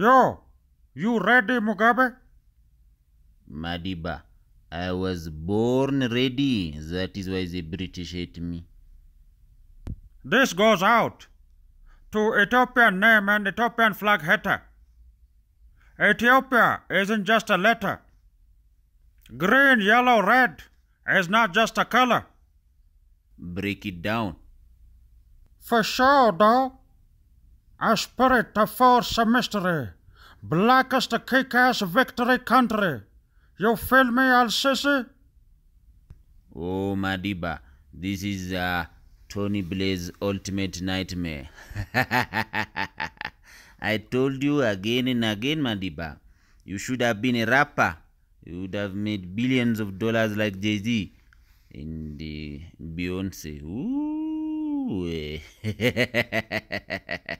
Yo, you ready, Mugabe? Madiba, I was born ready. That is why the British hate me. This goes out to Ethiopian name and Ethiopian flag hater. Ethiopia isn't just a letter. Green, yellow, red is not just a color. Break it down. For sure, though a spirit of force a mystery, black as the kick-ass victory country. You feel me, Al-Sisi? Oh, Madiba, this is uh, Tony Blair's ultimate nightmare. I told you again and again, Madiba, you should have been a rapper. You would have made billions of dollars like Jay-Z and uh, Beyonce. Ooh. Eh.